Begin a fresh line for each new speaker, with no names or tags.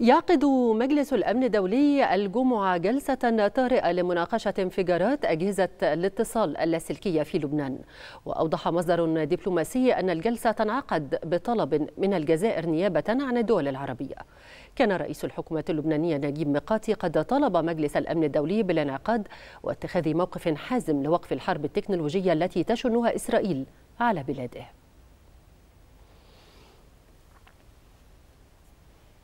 يعقد مجلس الأمن الدولي الجمعة جلسة طارئة لمناقشة انفجارات أجهزة الاتصال اللاسلكية في لبنان وأوضح مصدر دبلوماسي أن الجلسة تنعقد بطلب من الجزائر نيابة عن الدول العربية كان رئيس الحكومة اللبنانية نجيب ميقاتي قد طلب مجلس الأمن الدولي بالانعقاد واتخاذ موقف حازم لوقف الحرب التكنولوجية التي تشنها إسرائيل على بلاده